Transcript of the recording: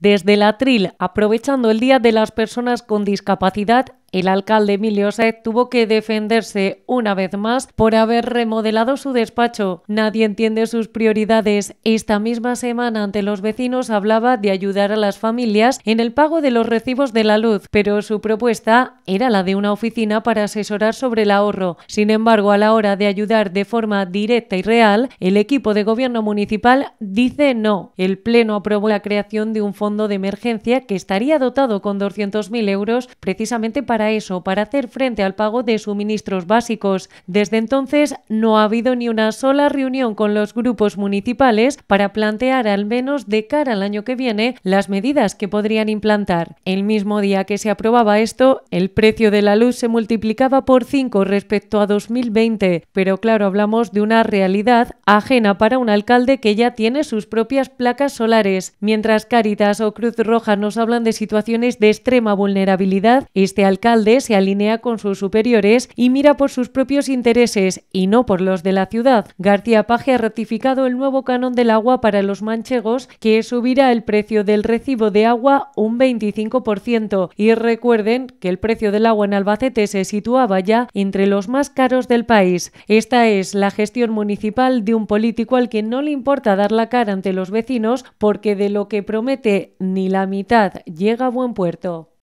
Desde la Tril, aprovechando el Día de las Personas con Discapacidad, el alcalde Emilio Saez tuvo que defenderse una vez más por haber remodelado su despacho. Nadie entiende sus prioridades. Esta misma semana ante los vecinos hablaba de ayudar a las familias en el pago de los recibos de la luz, pero su propuesta era la de una oficina para asesorar sobre el ahorro. Sin embargo, a la hora de ayudar de forma directa y real, el equipo de gobierno municipal dice no. El Pleno aprobó la creación de un fondo de emergencia que estaría dotado con 200.000 euros precisamente para eso, para hacer frente al pago de suministros básicos. Desde entonces no ha habido ni una sola reunión con los grupos municipales para plantear al menos de cara al año que viene las medidas que podrían implantar. El mismo día que se aprobaba esto, el precio de la luz se multiplicaba por 5 respecto a 2020, pero claro, hablamos de una realidad ajena para un alcalde que ya tiene sus propias placas solares. Mientras Cáritas o Cruz Roja nos hablan de situaciones de extrema vulnerabilidad, este alcalde se alinea con sus superiores y mira por sus propios intereses y no por los de la ciudad. García Paje ha ratificado el nuevo canon del agua para los manchegos que subirá el precio del recibo de agua un 25% y recuerden que el precio del agua en Albacete se situaba ya entre los más caros del país. Esta es la gestión municipal de un político al que no le importa dar la cara ante los vecinos porque de lo que promete ni la mitad llega a buen puerto.